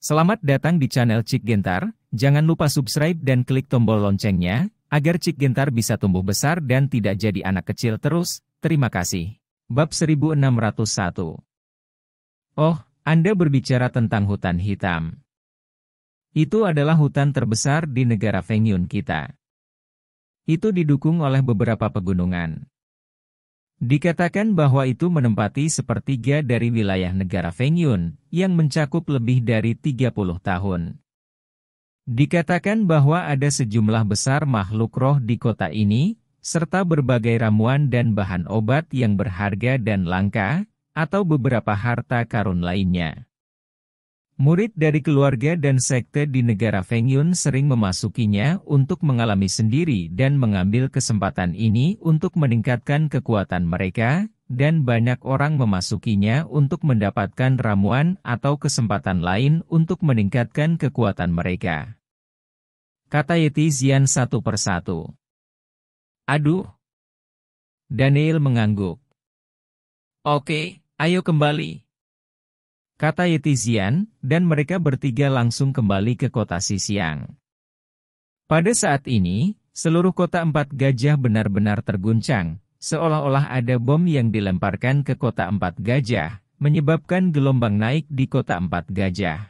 Selamat datang di channel Cik Gentar, jangan lupa subscribe dan klik tombol loncengnya, agar Cik Gentar bisa tumbuh besar dan tidak jadi anak kecil terus, terima kasih. Bab 1601 Oh, Anda berbicara tentang hutan hitam. Itu adalah hutan terbesar di negara Fengyun kita. Itu didukung oleh beberapa pegunungan. Dikatakan bahwa itu menempati sepertiga dari wilayah negara Fengyun, yang mencakup lebih dari 30 tahun. Dikatakan bahwa ada sejumlah besar makhluk roh di kota ini, serta berbagai ramuan dan bahan obat yang berharga dan langka, atau beberapa harta karun lainnya. Murid dari keluarga dan sekte di negara Fengyun sering memasukinya untuk mengalami sendiri dan mengambil kesempatan ini untuk meningkatkan kekuatan mereka, dan banyak orang memasukinya untuk mendapatkan ramuan atau kesempatan lain untuk meningkatkan kekuatan mereka. Kata Yeti Zian satu persatu. Aduh. Daniel mengangguk. Oke, ayo kembali kata Yetizian, dan mereka bertiga langsung kembali ke kota Sisiang. Pada saat ini, seluruh kota Empat Gajah benar-benar terguncang, seolah-olah ada bom yang dilemparkan ke kota Empat Gajah, menyebabkan gelombang naik di kota Empat Gajah.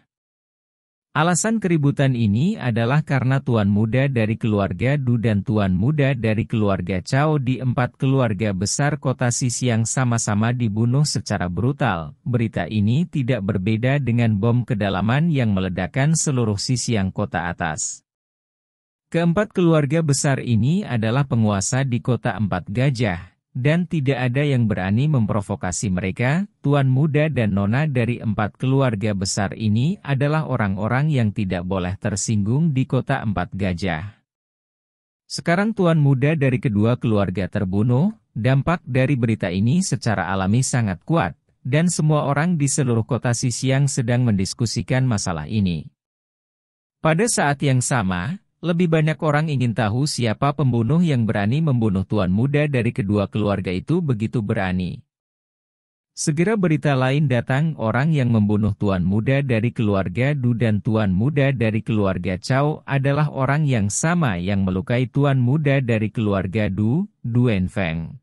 Alasan keributan ini adalah karena tuan muda dari keluarga Du dan tuan muda dari keluarga Chao di empat keluarga besar kota Sisiang sama-sama dibunuh secara brutal. Berita ini tidak berbeda dengan bom kedalaman yang meledakkan seluruh Sisiang kota atas. Keempat keluarga besar ini adalah penguasa di kota Empat Gajah, dan tidak ada yang berani memprovokasi mereka, tuan muda dan nona dari empat keluarga besar ini adalah orang-orang yang tidak boleh tersinggung di kota empat gajah. Sekarang tuan muda dari kedua keluarga terbunuh, dampak dari berita ini secara alami sangat kuat, dan semua orang di seluruh kota Sisiang sedang mendiskusikan masalah ini. Pada saat yang sama, lebih banyak orang ingin tahu siapa pembunuh yang berani membunuh tuan muda dari kedua keluarga itu begitu berani. Segera berita lain datang orang yang membunuh tuan muda dari keluarga Du dan tuan muda dari keluarga Chao adalah orang yang sama yang melukai tuan muda dari keluarga Du, Duen Feng.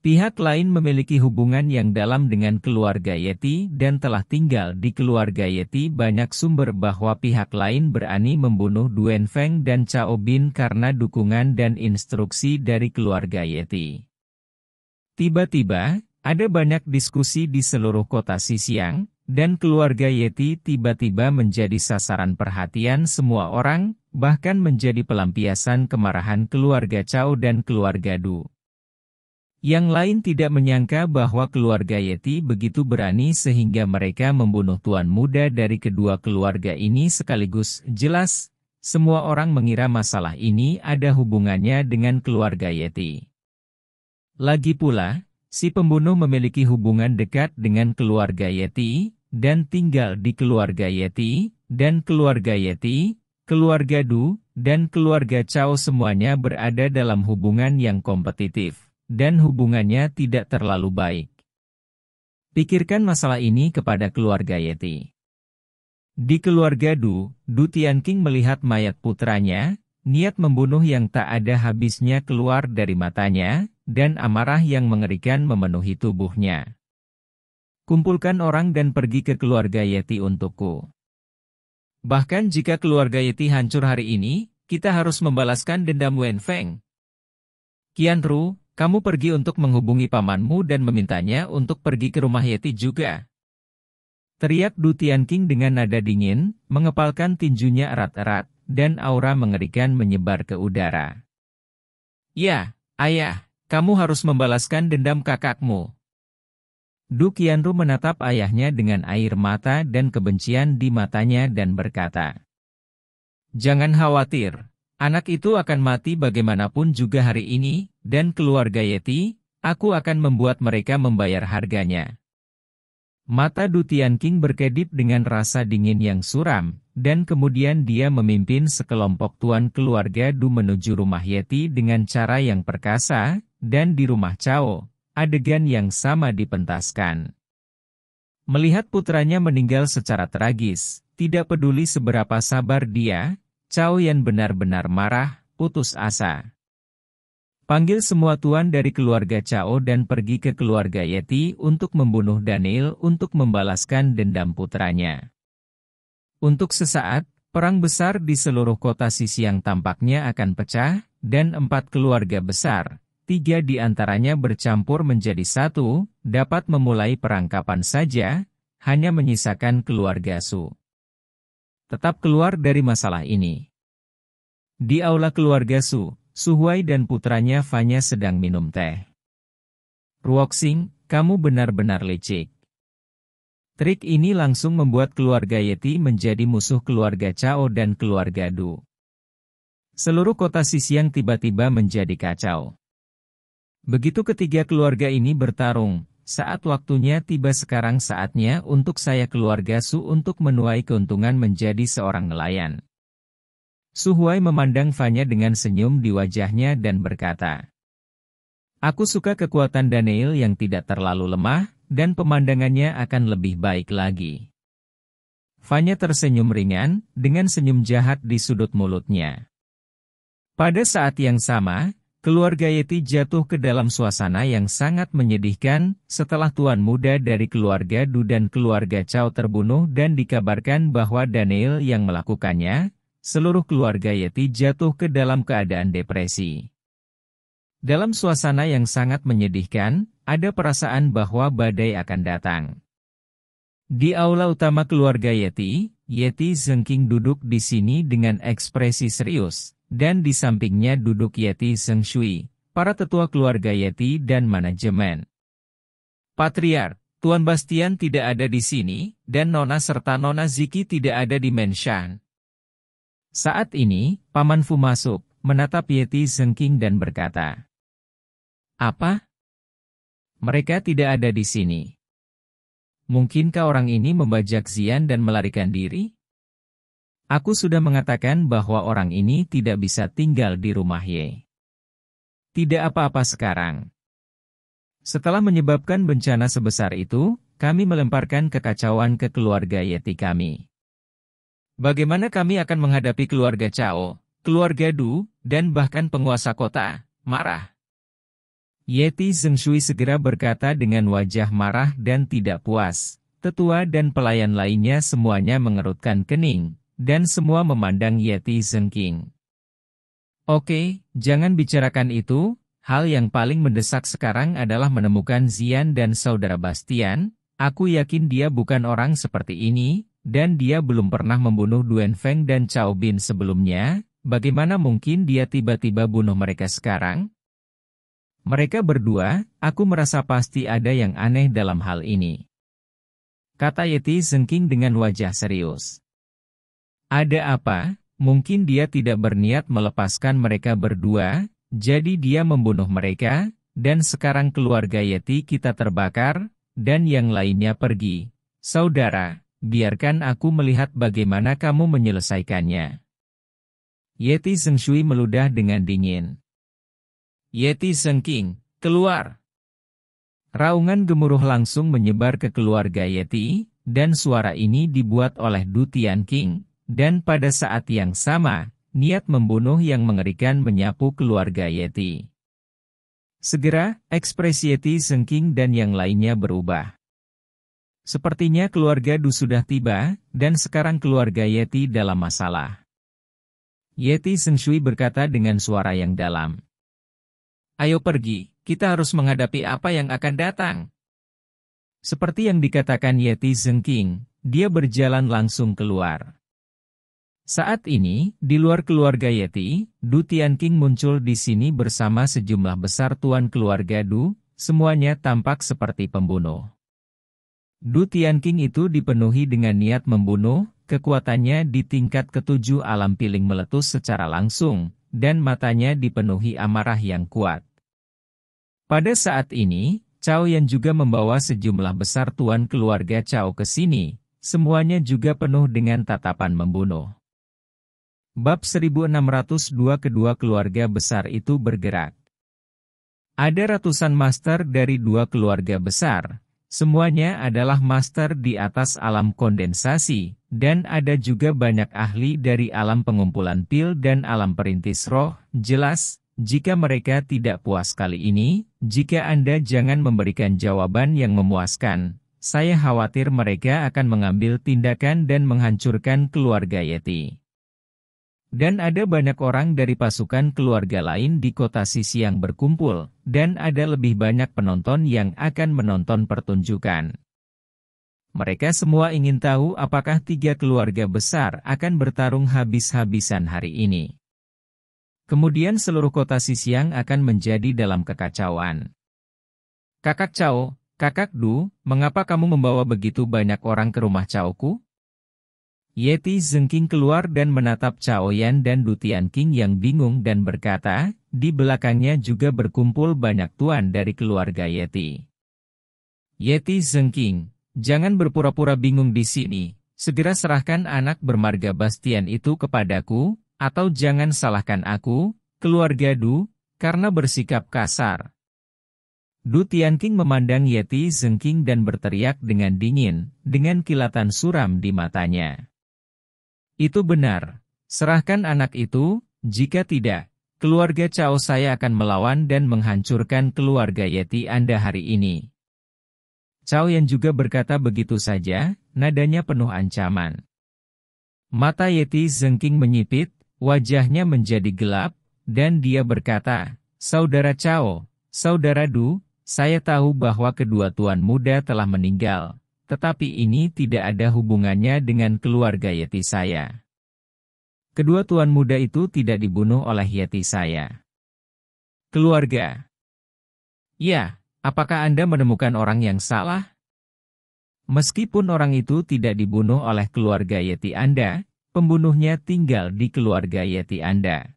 Pihak lain memiliki hubungan yang dalam dengan keluarga Yeti dan telah tinggal di keluarga Yeti. Banyak sumber bahwa pihak lain berani membunuh Duen Feng dan Cao Bin karena dukungan dan instruksi dari keluarga Yeti. Tiba-tiba, ada banyak diskusi di seluruh kota Sisiang, dan keluarga Yeti tiba-tiba menjadi sasaran perhatian semua orang, bahkan menjadi pelampiasan kemarahan keluarga Cao dan keluarga Du. Yang lain tidak menyangka bahwa keluarga Yeti begitu berani sehingga mereka membunuh tuan muda dari kedua keluarga ini sekaligus. Jelas, semua orang mengira masalah ini ada hubungannya dengan keluarga Yeti. Lagi pula, si pembunuh memiliki hubungan dekat dengan keluarga Yeti, dan tinggal di keluarga Yeti, dan keluarga Yeti, keluarga Du, dan keluarga Chao semuanya berada dalam hubungan yang kompetitif dan hubungannya tidak terlalu baik. Pikirkan masalah ini kepada keluarga Yeti. Di keluarga Du, Du Tianqing melihat mayat putranya, niat membunuh yang tak ada habisnya keluar dari matanya, dan amarah yang mengerikan memenuhi tubuhnya. Kumpulkan orang dan pergi ke keluarga Yeti untukku. Bahkan jika keluarga Yeti hancur hari ini, kita harus membalaskan dendam Wen Feng. Kian Qianru, kamu pergi untuk menghubungi pamanmu dan memintanya untuk pergi ke rumah Yeti juga. Teriak Du King dengan nada dingin, mengepalkan tinjunya erat-erat, dan aura mengerikan menyebar ke udara. Ya, ayah, kamu harus membalaskan dendam kakakmu. Du Qianru menatap ayahnya dengan air mata dan kebencian di matanya dan berkata, Jangan khawatir. Anak itu akan mati bagaimanapun juga hari ini, dan keluarga Yeti, aku akan membuat mereka membayar harganya. Mata Dutian King berkedip dengan rasa dingin yang suram, dan kemudian dia memimpin sekelompok tuan keluarga Du menuju rumah Yeti dengan cara yang perkasa, dan di rumah Cao, adegan yang sama dipentaskan. Melihat putranya meninggal secara tragis, tidak peduli seberapa sabar dia, Cao Yan benar-benar marah, putus asa. Panggil semua tuan dari keluarga Cao dan pergi ke keluarga Yeti untuk membunuh Daniel untuk membalaskan dendam putranya. Untuk sesaat, perang besar di seluruh kota sisi yang tampaknya akan pecah, dan empat keluarga besar, tiga di antaranya bercampur menjadi satu, dapat memulai perangkapan saja, hanya menyisakan keluarga Su tetap keluar dari masalah ini. Di aula keluarga Su, Suhuai dan putranya Fanya sedang minum teh. Ruoxing, kamu benar-benar licik. Trik ini langsung membuat keluarga Yeti menjadi musuh keluarga Cao dan keluarga Du. Seluruh kota Sisiang tiba-tiba menjadi kacau. Begitu ketiga keluarga ini bertarung, saat waktunya tiba sekarang saatnya untuk saya keluarga Su untuk menuai keuntungan menjadi seorang nelayan. Suhuai memandang Fanya dengan senyum di wajahnya dan berkata, Aku suka kekuatan Daniel yang tidak terlalu lemah, dan pemandangannya akan lebih baik lagi. Fanya tersenyum ringan, dengan senyum jahat di sudut mulutnya. Pada saat yang sama, Keluarga Yeti jatuh ke dalam suasana yang sangat menyedihkan, setelah tuan muda dari keluarga Du dan keluarga Chow terbunuh dan dikabarkan bahwa Daniel yang melakukannya, seluruh keluarga Yeti jatuh ke dalam keadaan depresi. Dalam suasana yang sangat menyedihkan, ada perasaan bahwa badai akan datang. Di aula utama keluarga Yeti, Yeti Zengking duduk di sini dengan ekspresi serius, dan di sampingnya duduk Yeti Zeng Shui, para tetua keluarga Yeti dan manajemen. Patriar, Tuan Bastian tidak ada di sini, dan Nona serta Nona Ziki tidak ada di Menshan. Saat ini, Paman Fu masuk, menatap Yeti Zeng King dan berkata, Apa? Mereka tidak ada di sini. Mungkinkah orang ini membajak Zian dan melarikan diri? Aku sudah mengatakan bahwa orang ini tidak bisa tinggal di rumah Ye. Tidak apa-apa sekarang. Setelah menyebabkan bencana sebesar itu, kami melemparkan kekacauan ke keluarga Yeti kami. Bagaimana kami akan menghadapi keluarga Cao, keluarga Du, dan bahkan penguasa kota, marah. Yeti Zeng Shui segera berkata dengan wajah marah dan tidak puas. Tetua dan pelayan lainnya semuanya mengerutkan kening, dan semua memandang Yeti Zeng King. Oke, jangan bicarakan itu, hal yang paling mendesak sekarang adalah menemukan Zian dan saudara Bastian, aku yakin dia bukan orang seperti ini, dan dia belum pernah membunuh Duen Feng dan Cao Bin sebelumnya, bagaimana mungkin dia tiba-tiba bunuh mereka sekarang? Mereka berdua, aku merasa pasti ada yang aneh dalam hal ini. Kata Yeti Zengking dengan wajah serius. Ada apa? Mungkin dia tidak berniat melepaskan mereka berdua, jadi dia membunuh mereka, dan sekarang keluarga Yeti kita terbakar, dan yang lainnya pergi. Saudara, biarkan aku melihat bagaimana kamu menyelesaikannya. Yeti Shui meludah dengan dingin. Yeti King, keluar! Raungan gemuruh langsung menyebar ke keluarga Yeti, dan suara ini dibuat oleh Dutian King, dan pada saat yang sama, niat membunuh yang mengerikan menyapu keluarga Yeti. Segera, ekspresi Yeti sengking dan yang lainnya berubah. Sepertinya keluarga Du sudah tiba, dan sekarang keluarga Yeti dalam masalah. Yeti Sengshui berkata dengan suara yang dalam. Ayo pergi, kita harus menghadapi apa yang akan datang. Seperti yang dikatakan Yeti Zengking, dia berjalan langsung keluar. Saat ini, di luar keluarga Yeti, Du King muncul di sini bersama sejumlah besar tuan keluarga Du, semuanya tampak seperti pembunuh. Du Tianqing itu dipenuhi dengan niat membunuh, kekuatannya di tingkat ketujuh alam piling meletus secara langsung, dan matanya dipenuhi amarah yang kuat. Pada saat ini, Chao Yan juga membawa sejumlah besar tuan keluarga Chao ke sini, semuanya juga penuh dengan tatapan membunuh. Bab 1602 Kedua keluarga besar itu bergerak. Ada ratusan master dari dua keluarga besar, semuanya adalah master di atas alam kondensasi, dan ada juga banyak ahli dari alam pengumpulan pil dan alam perintis roh, jelas, jika mereka tidak puas kali ini, jika Anda jangan memberikan jawaban yang memuaskan, saya khawatir mereka akan mengambil tindakan dan menghancurkan keluarga Yeti. Dan ada banyak orang dari pasukan keluarga lain di kota sisi yang berkumpul, dan ada lebih banyak penonton yang akan menonton pertunjukan. Mereka semua ingin tahu apakah tiga keluarga besar akan bertarung habis-habisan hari ini. Kemudian seluruh kota Sisiang akan menjadi dalam kekacauan. Kakak Chao, Kakak Du, mengapa kamu membawa begitu banyak orang ke rumah Chao ku? Yeti Zengking keluar dan menatap Cao Yan dan Dutian King yang bingung dan berkata, di belakangnya juga berkumpul banyak tuan dari keluarga Yeti. Yeti Zengking, jangan berpura-pura bingung di sini, segera serahkan anak bermarga Bastian itu kepadaku, atau jangan salahkan aku, keluarga Du, karena bersikap kasar. Du King memandang Yeti Zengking dan berteriak dengan dingin, dengan kilatan suram di matanya. Itu benar. Serahkan anak itu, jika tidak, keluarga Cao saya akan melawan dan menghancurkan keluarga Yeti Anda hari ini. Cao yang juga berkata begitu saja, nadanya penuh ancaman. Mata Yeti Zengking menyipit, wajahnya menjadi gelap, dan dia berkata, Saudara Cao, Saudara Du, saya tahu bahwa kedua tuan muda telah meninggal. Tetapi ini tidak ada hubungannya dengan keluarga Yeti saya. Kedua tuan muda itu tidak dibunuh oleh Yeti saya. Keluarga. Ya, apakah Anda menemukan orang yang salah? Meskipun orang itu tidak dibunuh oleh keluarga Yeti Anda, pembunuhnya tinggal di keluarga Yeti Anda.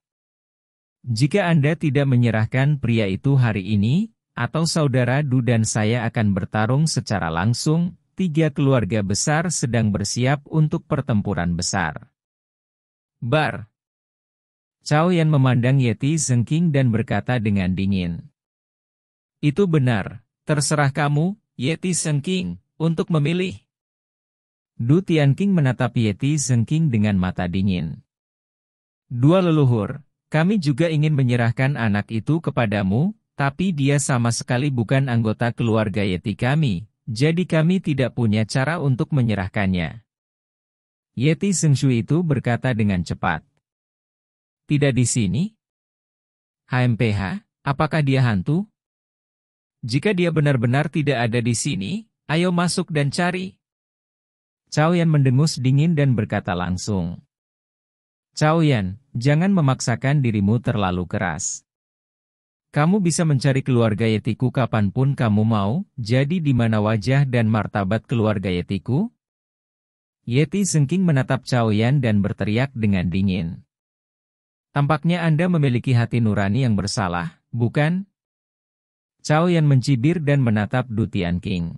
Jika Anda tidak menyerahkan pria itu hari ini, atau saudara Du dan saya akan bertarung secara langsung, tiga keluarga besar sedang bersiap untuk pertempuran besar. Bar. Cao Yan memandang Yeti Zengking dan berkata dengan dingin. Itu benar, terserah kamu, Yeti Zengking, untuk memilih. Du King menatap Yeti Zengking dengan mata dingin. Dua leluhur, kami juga ingin menyerahkan anak itu kepadamu, tapi dia sama sekali bukan anggota keluarga Yeti kami, jadi kami tidak punya cara untuk menyerahkannya. Yeti Sengshu itu berkata dengan cepat. Tidak di sini? HMPH, apakah dia hantu? Jika dia benar-benar tidak ada di sini, ayo masuk dan cari. Cao Yan mendengus dingin dan berkata langsung. Cao Yan, jangan memaksakan dirimu terlalu keras. Kamu bisa mencari keluarga Yetiku kapanpun kamu mau, jadi di mana wajah dan martabat keluarga Yetiku? Yeti Sengking menatap Cao Yan dan berteriak dengan dingin. Tampaknya Anda memiliki hati nurani yang bersalah, bukan? Cao Yan mencibir dan menatap Du Tian King.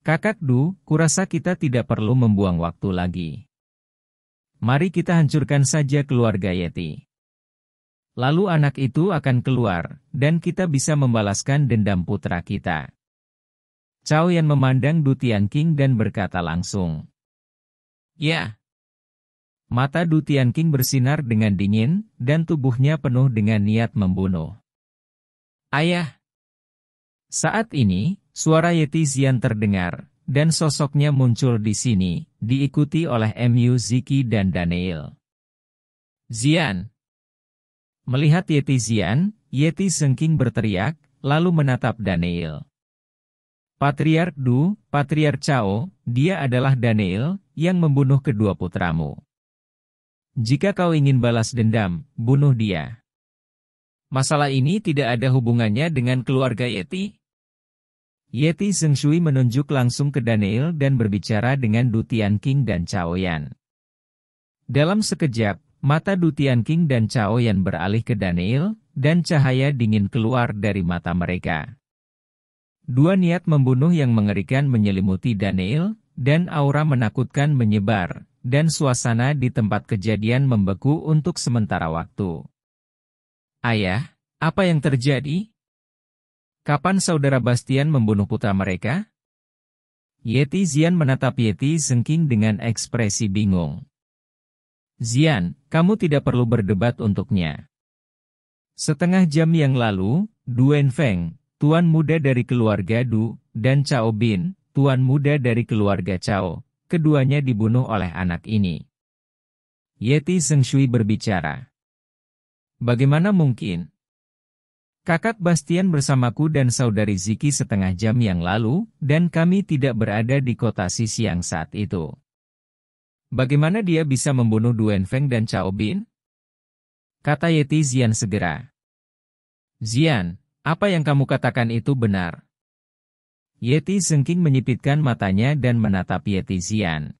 Kakak Du, kurasa kita tidak perlu membuang waktu lagi. Mari kita hancurkan saja keluarga Yeti. Lalu anak itu akan keluar, dan kita bisa membalaskan dendam putra kita. Cao Yan memandang Du King dan berkata langsung. Ya. Mata Du King bersinar dengan dingin, dan tubuhnya penuh dengan niat membunuh. Ayah. Saat ini, suara Yeti Zian terdengar, dan sosoknya muncul di sini, diikuti oleh Mu Ziki dan Daniel. Zian, Melihat Yeti Zian, Yeti Sengking berteriak, lalu menatap Daniel. Patriark Du, Patriark Chao, dia adalah Daniel, yang membunuh kedua putramu. Jika kau ingin balas dendam, bunuh dia. Masalah ini tidak ada hubungannya dengan keluarga Yeti. Yeti Shui menunjuk langsung ke Daniel dan berbicara dengan Du King dan Chao Yan. Dalam sekejap, Mata Dutian King dan Yan beralih ke Daniel, dan cahaya dingin keluar dari mata mereka. Dua niat membunuh yang mengerikan menyelimuti Daniel, dan aura menakutkan menyebar, dan suasana di tempat kejadian membeku untuk sementara waktu. Ayah, apa yang terjadi? Kapan saudara Bastian membunuh putra mereka? Yeti Zian menatap Yeti Zengking dengan ekspresi bingung. Zian, kamu tidak perlu berdebat untuknya. Setengah jam yang lalu, Duen Feng, tuan muda dari keluarga Du, dan Cao Bin, tuan muda dari keluarga Cao, keduanya dibunuh oleh anak ini. Yeti Shui berbicara. Bagaimana mungkin? Kakak Bastian bersamaku dan saudari Ziki setengah jam yang lalu, dan kami tidak berada di kota Sisiang saat itu. Bagaimana dia bisa membunuh Duen Feng dan Cao Bin? Kata Yeti Zian segera. Zian, apa yang kamu katakan itu benar. Yeti Zengking menyipitkan matanya dan menatap Yeti Zian.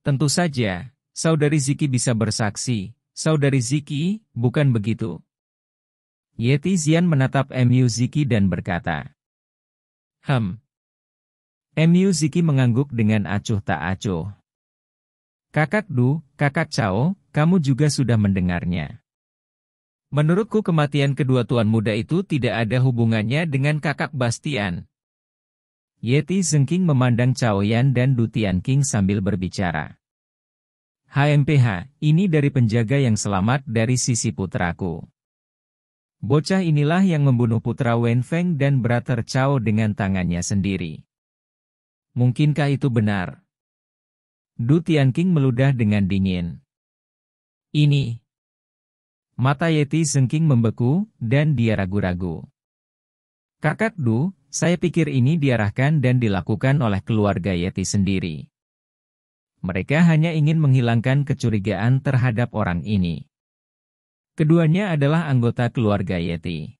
Tentu saja, Saudari Ziki bisa bersaksi. Saudari Ziki, bukan begitu. Yeti Zian menatap Mu Ziki dan berkata. Hem. Mu Ziki mengangguk dengan acuh tak acuh. Kakak Du, kakak Cao, kamu juga sudah mendengarnya. Menurutku kematian kedua tuan muda itu tidak ada hubungannya dengan kakak Bastian. Yeti Zengking memandang Cao Yan dan Du King sambil berbicara. HMPH, ini dari penjaga yang selamat dari sisi putraku. Bocah inilah yang membunuh putra Wen Feng dan brother Chao dengan tangannya sendiri. Mungkinkah itu benar? Du King meludah dengan dingin. Ini. Mata Yeti King membeku, dan dia ragu-ragu. Kakak Du, saya pikir ini diarahkan dan dilakukan oleh keluarga Yeti sendiri. Mereka hanya ingin menghilangkan kecurigaan terhadap orang ini. Keduanya adalah anggota keluarga Yeti.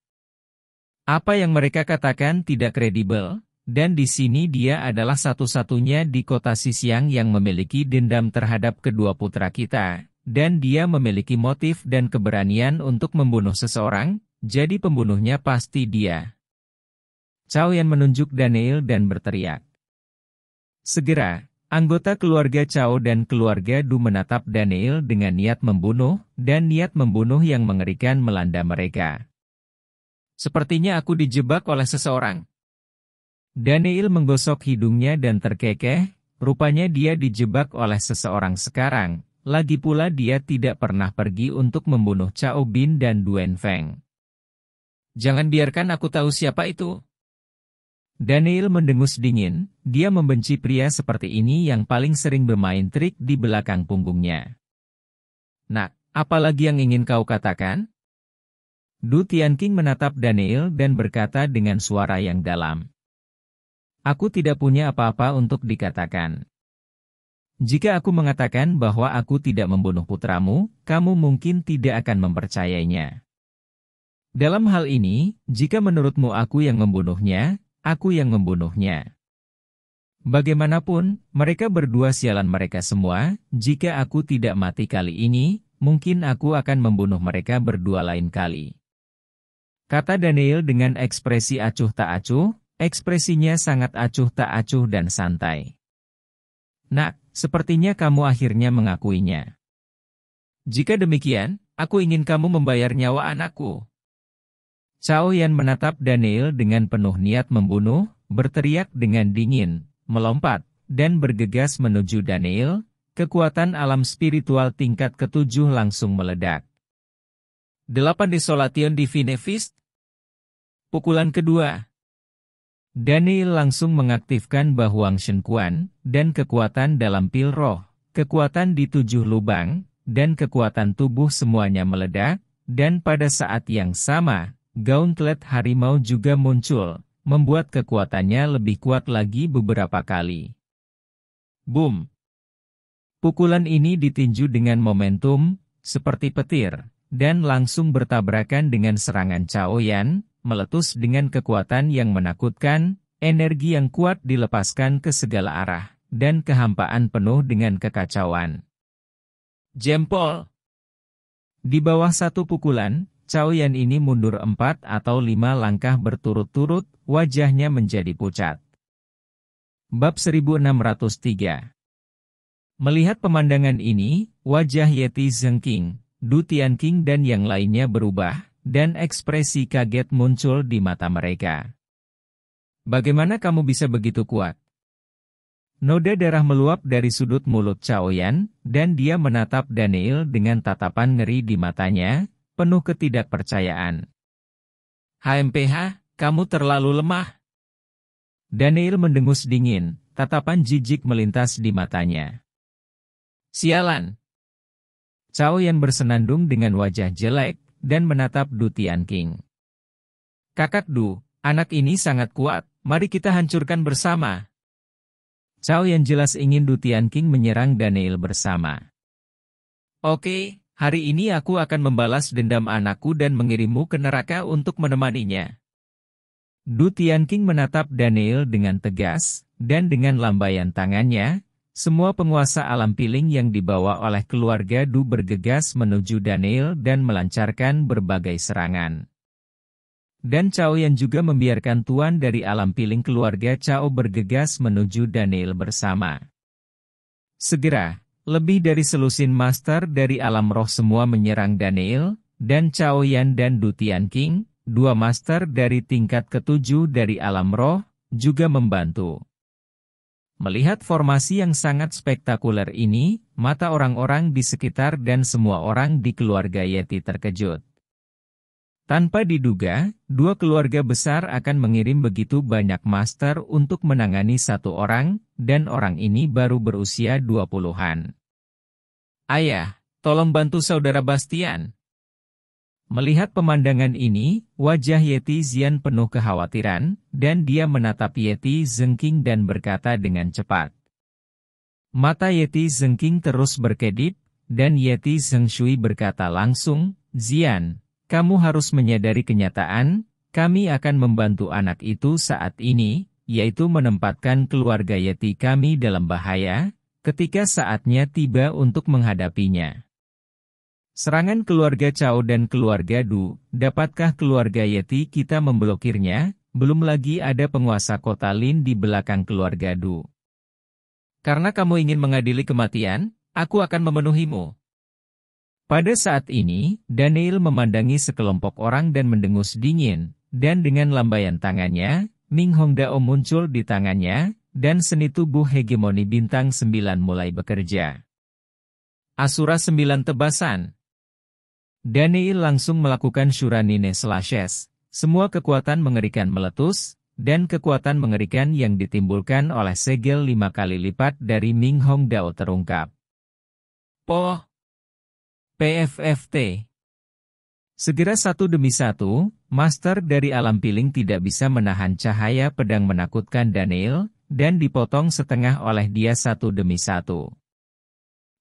Apa yang mereka katakan tidak kredibel, dan di sini dia adalah satu-satunya di kota Sisiang yang memiliki dendam terhadap kedua putra kita, dan dia memiliki motif dan keberanian untuk membunuh seseorang, jadi pembunuhnya pasti dia. Cao Yan menunjuk Daniel dan berteriak. Segera, anggota keluarga Cao dan keluarga Du menatap Daniel dengan niat membunuh, dan niat membunuh yang mengerikan melanda mereka. Sepertinya aku dijebak oleh seseorang, Daniel menggosok hidungnya dan terkekeh, rupanya dia dijebak oleh seseorang sekarang, lagi pula dia tidak pernah pergi untuk membunuh Cao Bin dan Duen Feng. Jangan biarkan aku tahu siapa itu. Daniel mendengus dingin, dia membenci pria seperti ini yang paling sering bermain trik di belakang punggungnya. Nah, apalagi yang ingin kau katakan? Du Tianqing menatap Daniel dan berkata dengan suara yang dalam. Aku tidak punya apa-apa untuk dikatakan. Jika aku mengatakan bahwa aku tidak membunuh putramu, kamu mungkin tidak akan mempercayainya. Dalam hal ini, jika menurutmu aku yang membunuhnya, aku yang membunuhnya. Bagaimanapun, mereka berdua sialan mereka semua, jika aku tidak mati kali ini, mungkin aku akan membunuh mereka berdua lain kali. Kata Daniel dengan ekspresi acuh tak acuh, Ekspresinya sangat acuh tak acuh dan santai. Nak, sepertinya kamu akhirnya mengakuinya. Jika demikian, aku ingin kamu membayar nyawa anakku. Cao Yan menatap Daniel dengan penuh niat membunuh, berteriak dengan dingin, melompat, dan bergegas menuju Daniel, kekuatan alam spiritual tingkat ketujuh langsung meledak. 8 Desolation Divine Fist Pukulan kedua Daniel langsung mengaktifkan bahuang Shenquan, dan kekuatan dalam pil roh, kekuatan di tujuh lubang, dan kekuatan tubuh semuanya meledak, dan pada saat yang sama, gauntlet harimau juga muncul, membuat kekuatannya lebih kuat lagi beberapa kali. Boom! Pukulan ini ditinju dengan momentum, seperti petir, dan langsung bertabrakan dengan serangan Cao Yan, meletus dengan kekuatan yang menakutkan, energi yang kuat dilepaskan ke segala arah, dan kehampaan penuh dengan kekacauan. Jempol Di bawah satu pukulan, Cao Yan ini mundur empat atau lima langkah berturut-turut, wajahnya menjadi pucat. Bab 1603 Melihat pemandangan ini, wajah Yeti Zhengking, Du King, dan yang lainnya berubah, dan ekspresi kaget muncul di mata mereka. Bagaimana kamu bisa begitu kuat? Noda darah meluap dari sudut mulut Cao Yan, dan dia menatap Daniel dengan tatapan ngeri di matanya, penuh ketidakpercayaan. HMPH, kamu terlalu lemah. Daniel mendengus dingin, tatapan jijik melintas di matanya. Sialan! Cao Yan bersenandung dengan wajah jelek, dan menatap Du Tian King. Kakak Du, anak ini sangat kuat, mari kita hancurkan bersama. Cao Yan jelas ingin Du Tian King menyerang Daniel bersama. Oke, hari ini aku akan membalas dendam anakku dan mengirimmu ke neraka untuk menemaninya. Du Tian King menatap Daniel dengan tegas, dan dengan lambaian tangannya, semua penguasa alam piling yang dibawa oleh keluarga Du bergegas menuju Daniel dan melancarkan berbagai serangan. Dan Cao yang juga membiarkan tuan dari alam piling keluarga Cao bergegas menuju Daniel bersama. Segera, lebih dari selusin master dari alam roh semua menyerang Daniel, dan Cao Yan dan Du Tian King, dua master dari tingkat ketujuh dari alam roh, juga membantu. Melihat formasi yang sangat spektakuler ini, mata orang-orang di sekitar dan semua orang di keluarga Yeti terkejut. Tanpa diduga, dua keluarga besar akan mengirim begitu banyak master untuk menangani satu orang, dan orang ini baru berusia 20-an. Ayah, tolong bantu saudara Bastian, Melihat pemandangan ini, wajah Yeti Zian penuh kekhawatiran, dan dia menatap Yeti Zengking dan berkata dengan cepat. Mata Yeti Zengking terus berkedip, dan Yeti Zengshui berkata langsung, Zian, kamu harus menyadari kenyataan, kami akan membantu anak itu saat ini, yaitu menempatkan keluarga Yeti kami dalam bahaya, ketika saatnya tiba untuk menghadapinya. Serangan keluarga Cao dan keluarga Du, dapatkah keluarga Yeti kita memblokirnya? Belum lagi ada penguasa kota Lin di belakang keluarga Du. Karena kamu ingin mengadili kematian, aku akan memenuhimu. Pada saat ini, Daniel memandangi sekelompok orang dan mendengus dingin, dan dengan lambaian tangannya, Ming Hong Hongdao muncul di tangannya, dan seni tubuh hegemoni bintang Sembilan mulai bekerja. Asura Sembilan tebasan Daniel langsung melakukan Shuranine Slashes, semua kekuatan mengerikan meletus, dan kekuatan mengerikan yang ditimbulkan oleh segel lima kali lipat dari Ming Hong Dao terungkap. Po PFFT Segera satu demi satu, master dari alam piling tidak bisa menahan cahaya pedang menakutkan Daniel, dan dipotong setengah oleh dia satu demi satu.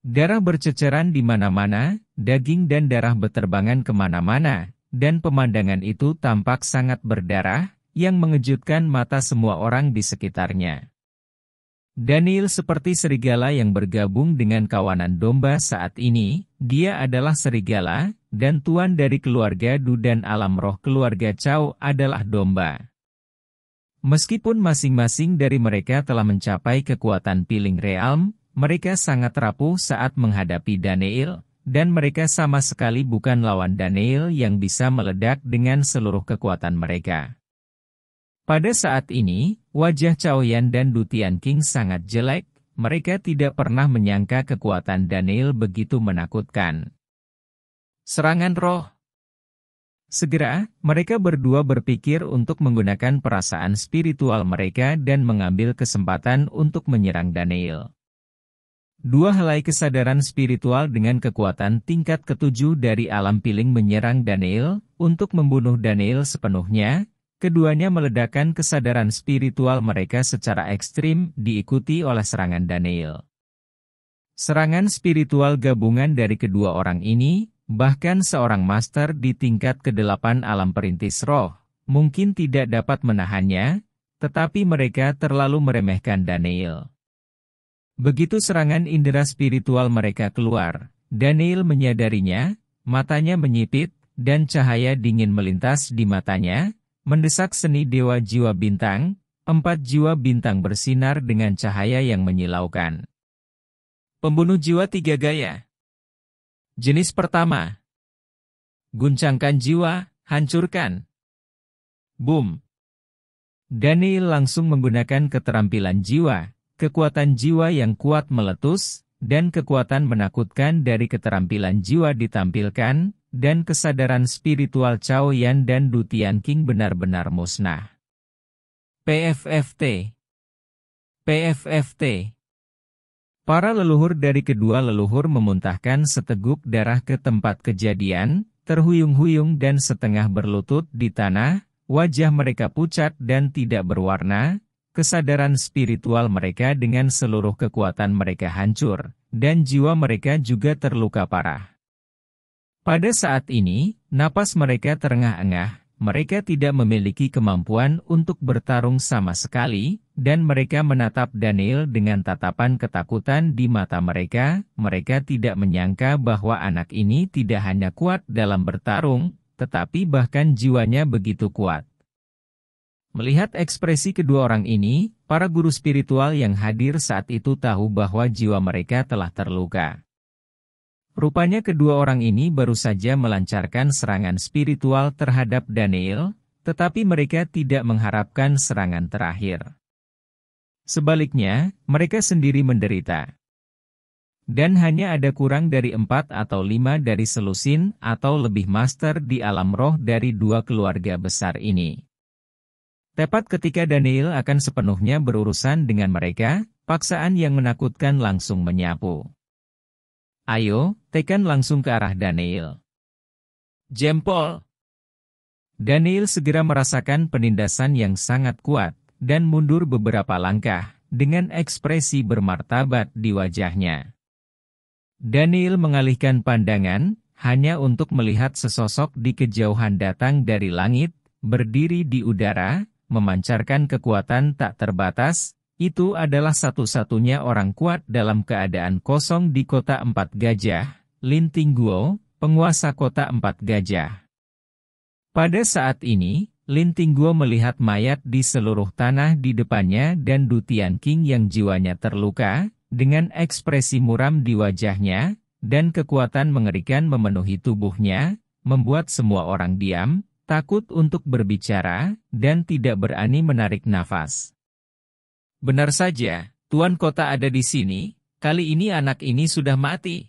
Darah berceceran di mana-mana, daging dan darah beterbangan kemana-mana, dan pemandangan itu tampak sangat berdarah, yang mengejutkan mata semua orang di sekitarnya. Daniel seperti serigala yang bergabung dengan kawanan domba saat ini, dia adalah serigala, dan tuan dari keluarga Du dan alam roh keluarga Chow adalah domba. Meskipun masing-masing dari mereka telah mencapai kekuatan piling realm, mereka sangat rapuh saat menghadapi Daniel, dan mereka sama sekali bukan lawan Daniel yang bisa meledak dengan seluruh kekuatan mereka. Pada saat ini, wajah Chaoyan dan Dutian King sangat jelek, mereka tidak pernah menyangka kekuatan Daniel begitu menakutkan. Serangan roh Segera, mereka berdua berpikir untuk menggunakan perasaan spiritual mereka dan mengambil kesempatan untuk menyerang Daniel. Dua helai kesadaran spiritual dengan kekuatan tingkat ketujuh dari alam piling menyerang Daniel, untuk membunuh Daniel sepenuhnya, keduanya meledakkan kesadaran spiritual mereka secara ekstrim, diikuti oleh serangan Daniel. Serangan spiritual gabungan dari kedua orang ini, bahkan seorang master di tingkat kedelapan alam perintis roh, mungkin tidak dapat menahannya, tetapi mereka terlalu meremehkan Daniel. Begitu serangan indera spiritual mereka keluar, Daniel menyadarinya, matanya menyipit, dan cahaya dingin melintas di matanya, mendesak seni dewa jiwa bintang, empat jiwa bintang bersinar dengan cahaya yang menyilaukan. Pembunuh jiwa tiga gaya. Jenis pertama. Guncangkan jiwa, hancurkan. Boom. Daniel langsung menggunakan keterampilan jiwa, kekuatan jiwa yang kuat meletus, dan kekuatan menakutkan dari keterampilan jiwa ditampilkan, dan kesadaran spiritual Chao Yan dan Du Tian King benar-benar musnah. PFFT PFFT Para leluhur dari kedua leluhur memuntahkan seteguk darah ke tempat kejadian, terhuyung-huyung dan setengah berlutut di tanah, wajah mereka pucat dan tidak berwarna, kesadaran spiritual mereka dengan seluruh kekuatan mereka hancur, dan jiwa mereka juga terluka parah. Pada saat ini, napas mereka terengah-engah, mereka tidak memiliki kemampuan untuk bertarung sama sekali, dan mereka menatap Daniel dengan tatapan ketakutan di mata mereka. Mereka tidak menyangka bahwa anak ini tidak hanya kuat dalam bertarung, tetapi bahkan jiwanya begitu kuat. Melihat ekspresi kedua orang ini, para guru spiritual yang hadir saat itu tahu bahwa jiwa mereka telah terluka. Rupanya kedua orang ini baru saja melancarkan serangan spiritual terhadap Daniel, tetapi mereka tidak mengharapkan serangan terakhir. Sebaliknya, mereka sendiri menderita. Dan hanya ada kurang dari empat atau lima dari selusin atau lebih master di alam roh dari dua keluarga besar ini. Tepat ketika Daniel akan sepenuhnya berurusan dengan mereka, paksaan yang menakutkan langsung menyapu. Ayo, tekan langsung ke arah Daniel. Jempol! Daniel segera merasakan penindasan yang sangat kuat, dan mundur beberapa langkah, dengan ekspresi bermartabat di wajahnya. Daniel mengalihkan pandangan, hanya untuk melihat sesosok di kejauhan datang dari langit, berdiri di udara, memancarkan kekuatan tak terbatas, itu adalah satu-satunya orang kuat dalam keadaan kosong di kota Empat Gajah, Lin Tingguo, penguasa kota Empat Gajah. Pada saat ini, Lin Tingguo melihat mayat di seluruh tanah di depannya dan Dutian King yang jiwanya terluka, dengan ekspresi muram di wajahnya, dan kekuatan mengerikan memenuhi tubuhnya, membuat semua orang diam, takut untuk berbicara, dan tidak berani menarik nafas. Benar saja, Tuan Kota ada di sini, kali ini anak ini sudah mati.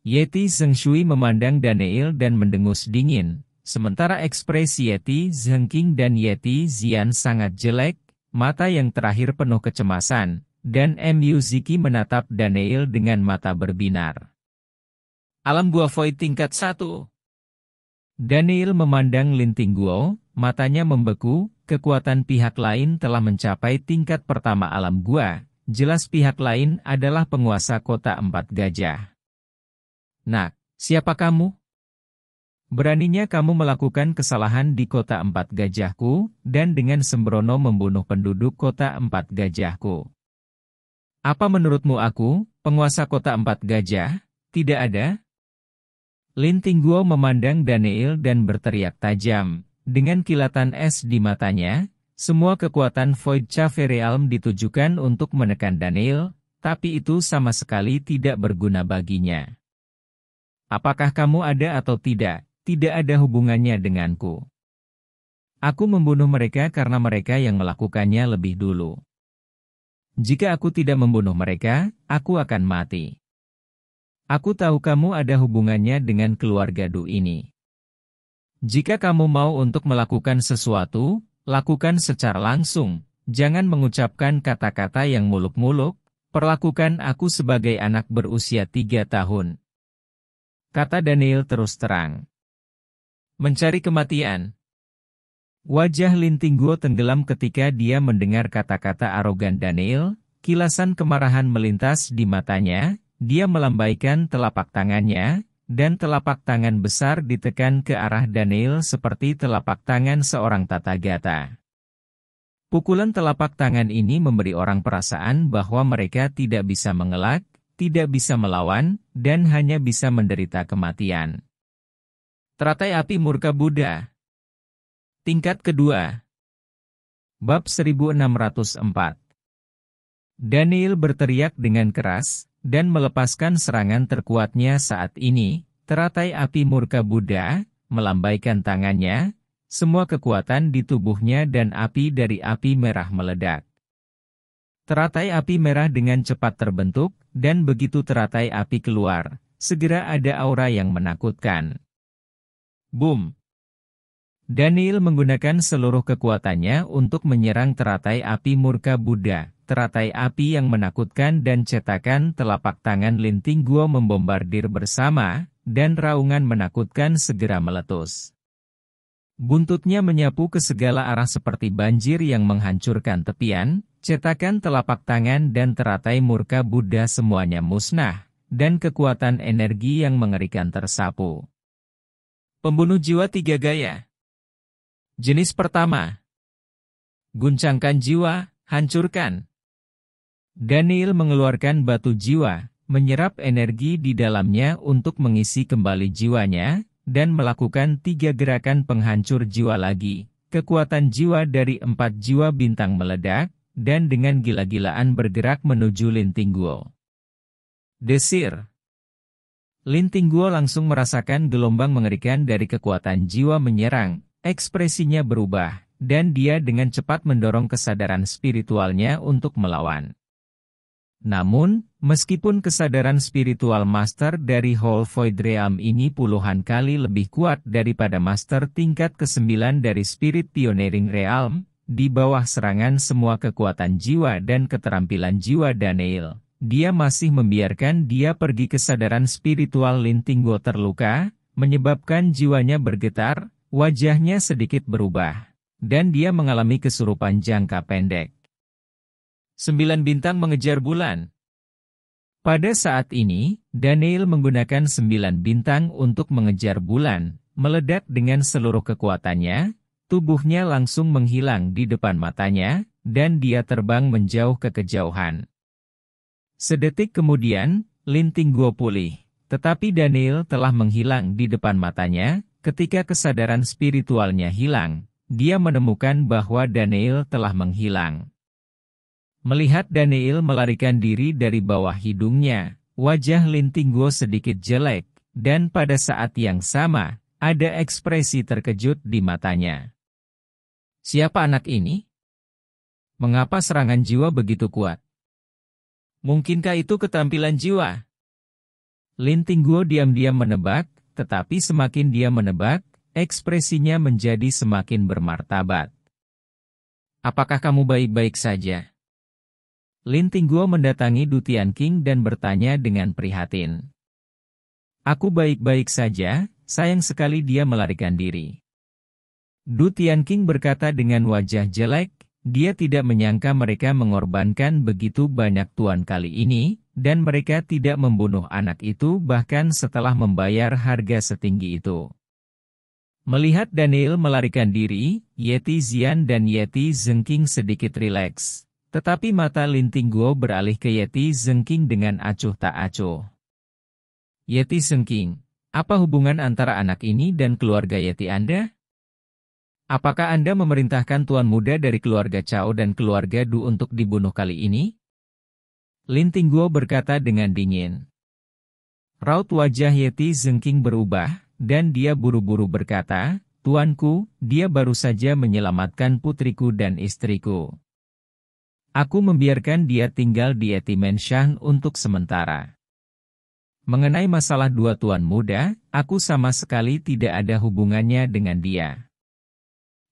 Yeti Shui memandang Daniel dan mendengus dingin, sementara ekspresi Yeti King dan Yeti Zian sangat jelek, mata yang terakhir penuh kecemasan, dan M.U. Ziki menatap Daniel dengan mata berbinar. Alam Gua Void tingkat 1 Daniel memandang Linting Guo, matanya membeku, kekuatan pihak lain telah mencapai tingkat pertama alam gua, jelas pihak lain adalah penguasa kota empat gajah. Nak, siapa kamu? Beraninya kamu melakukan kesalahan di kota empat gajahku, dan dengan sembrono membunuh penduduk kota empat gajahku. Apa menurutmu aku, penguasa kota empat gajah? Tidak ada, Tingguo memandang Daniel dan berteriak tajam. Dengan kilatan es di matanya, semua kekuatan Void Realm ditujukan untuk menekan Daniel, tapi itu sama sekali tidak berguna baginya. Apakah kamu ada atau tidak, tidak ada hubungannya denganku. Aku membunuh mereka karena mereka yang melakukannya lebih dulu. Jika aku tidak membunuh mereka, aku akan mati. Aku tahu kamu ada hubungannya dengan keluarga Du ini. Jika kamu mau untuk melakukan sesuatu, lakukan secara langsung. Jangan mengucapkan kata-kata yang muluk-muluk, perlakukan aku sebagai anak berusia tiga tahun. Kata Daniel terus terang. Mencari kematian. Wajah Lintinggo tenggelam ketika dia mendengar kata-kata arogan Daniel, kilasan kemarahan melintas di matanya, dia melambaikan telapak tangannya, dan telapak tangan besar ditekan ke arah Daniel seperti telapak tangan seorang tata gata. Pukulan telapak tangan ini memberi orang perasaan bahwa mereka tidak bisa mengelak, tidak bisa melawan, dan hanya bisa menderita kematian. Teratai api murka Buddha Tingkat kedua Bab 1604 Daniel berteriak dengan keras, dan melepaskan serangan terkuatnya saat ini, teratai api murka Buddha, melambaikan tangannya, semua kekuatan di tubuhnya dan api dari api merah meledak. Teratai api merah dengan cepat terbentuk, dan begitu teratai api keluar, segera ada aura yang menakutkan. Boom! Daniel menggunakan seluruh kekuatannya untuk menyerang teratai api murka Buddha, teratai api yang menakutkan dan cetakan telapak tangan linting gua membombardir bersama, dan raungan menakutkan segera meletus. Buntutnya menyapu ke segala arah seperti banjir yang menghancurkan tepian, cetakan telapak tangan dan teratai murka Buddha semuanya musnah, dan kekuatan energi yang mengerikan tersapu. Pembunuh jiwa tiga gaya Jenis pertama Guncangkan jiwa, hancurkan. Daniel mengeluarkan batu jiwa, menyerap energi di dalamnya untuk mengisi kembali jiwanya, dan melakukan tiga gerakan penghancur jiwa lagi. Kekuatan jiwa dari empat jiwa bintang meledak, dan dengan gila-gilaan bergerak menuju Linting Guo. Desir Linting Guo langsung merasakan gelombang mengerikan dari kekuatan jiwa menyerang, ekspresinya berubah, dan dia dengan cepat mendorong kesadaran spiritualnya untuk melawan. Namun, meskipun kesadaran spiritual master dari Hall Voidream ini puluhan kali lebih kuat daripada master tingkat ke-9 dari Spirit Pioneering Realm, di bawah serangan semua kekuatan jiwa dan keterampilan jiwa Daniel, dia masih membiarkan dia pergi kesadaran spiritual Lintinggo terluka, menyebabkan jiwanya bergetar, wajahnya sedikit berubah, dan dia mengalami kesurupan jangka pendek sembilan bintang mengejar bulan. Pada saat ini, Daniel menggunakan sembilan bintang untuk mengejar bulan, meledak dengan seluruh kekuatannya, tubuhnya langsung menghilang di depan matanya, dan dia terbang menjauh ke kejauhan. Sedetik kemudian, linting gua pulih. Tetapi Daniel telah menghilang di depan matanya, ketika kesadaran spiritualnya hilang, dia menemukan bahwa Daniel telah menghilang. Melihat Daniel melarikan diri dari bawah hidungnya, wajah Lintinggo sedikit jelek, dan pada saat yang sama, ada ekspresi terkejut di matanya. Siapa anak ini? Mengapa serangan jiwa begitu kuat? Mungkinkah itu ketampilan jiwa? Lintinggo diam-diam menebak, tetapi semakin dia menebak, ekspresinya menjadi semakin bermartabat. Apakah kamu baik-baik saja? Tingguo mendatangi Dutian King dan bertanya dengan prihatin. Aku baik-baik saja, sayang sekali dia melarikan diri. Dutian King berkata dengan wajah jelek, dia tidak menyangka mereka mengorbankan begitu banyak tuan kali ini, dan mereka tidak membunuh anak itu bahkan setelah membayar harga setinggi itu. Melihat Daniel melarikan diri, Yeti Zian dan Yeti Zengking sedikit rileks. Tetapi mata Linting Guo beralih ke Yeti Zengking dengan acuh tak acuh. Yeti Zengking, apa hubungan antara anak ini dan keluarga Yeti Anda? Apakah Anda memerintahkan tuan muda dari keluarga Chao dan keluarga Du untuk dibunuh kali ini? Linting Guo berkata dengan dingin. Raut wajah Yeti Zengking berubah, dan dia buru-buru berkata, Tuanku, dia baru saja menyelamatkan putriku dan istriku. Aku membiarkan dia tinggal di Etimenshan untuk sementara. Mengenai masalah dua tuan muda, aku sama sekali tidak ada hubungannya dengan dia.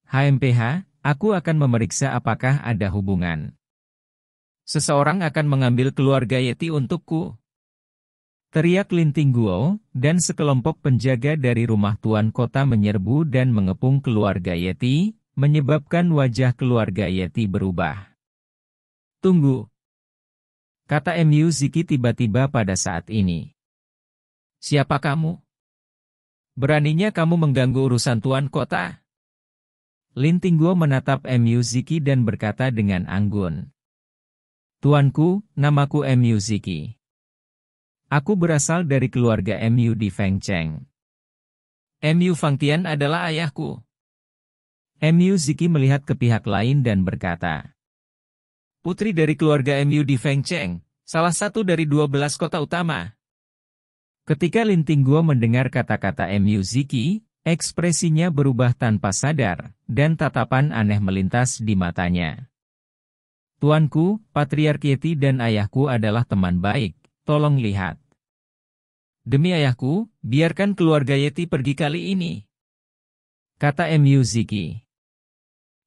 HMPH, aku akan memeriksa apakah ada hubungan. Seseorang akan mengambil keluarga Yeti untukku. Teriak Linting Guo, dan sekelompok penjaga dari rumah tuan kota menyerbu dan mengepung keluarga Yeti, menyebabkan wajah keluarga Yeti berubah. Tunggu. Kata MU Ziki tiba-tiba pada saat ini. Siapa kamu? Beraninya kamu mengganggu urusan tuan kota? Lin Tingguo menatap MU Ziki dan berkata dengan anggun. Tuanku, namaku MU Ziki. Aku berasal dari keluarga MU di Feng Fengcheng. MU Fangtian adalah ayahku. MU Ziki melihat ke pihak lain dan berkata, putri dari keluarga MU di Fengcheng, salah satu dari 12 kota utama. Ketika Linting Tingguo mendengar kata-kata MU Ziki, ekspresinya berubah tanpa sadar, dan tatapan aneh melintas di matanya. Tuanku, Patriark Yeti dan ayahku adalah teman baik, tolong lihat. Demi ayahku, biarkan keluarga Yeti pergi kali ini. Kata MU Ziki.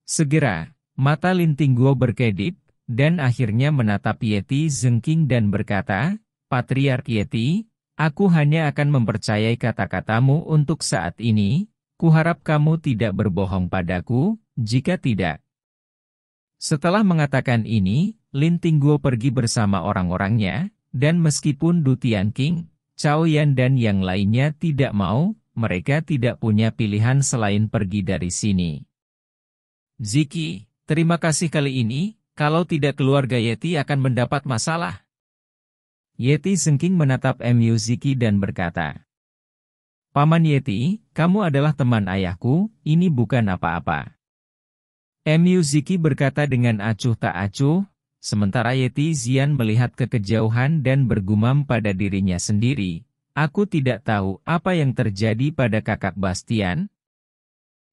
Segera, mata Linting Tingguo berkedip, dan akhirnya menatap Yeti Zengking dan berkata, Patriark Yeti, aku hanya akan mempercayai kata-katamu untuk saat ini, kuharap kamu tidak berbohong padaku, jika tidak. Setelah mengatakan ini, Lin Tingguo pergi bersama orang-orangnya, dan meskipun Du Tianqing, King, Cao Yan dan yang lainnya tidak mau, mereka tidak punya pilihan selain pergi dari sini. Ziki, terima kasih kali ini, kalau tidak keluarga Yeti akan mendapat masalah. Yeti sengking menatap Yuziki dan berkata, Paman Yeti, kamu adalah teman ayahku, ini bukan apa-apa. Yuziki berkata dengan acuh tak acuh, sementara Yeti Zian melihat kekejauhan dan bergumam pada dirinya sendiri. Aku tidak tahu apa yang terjadi pada kakak Bastian.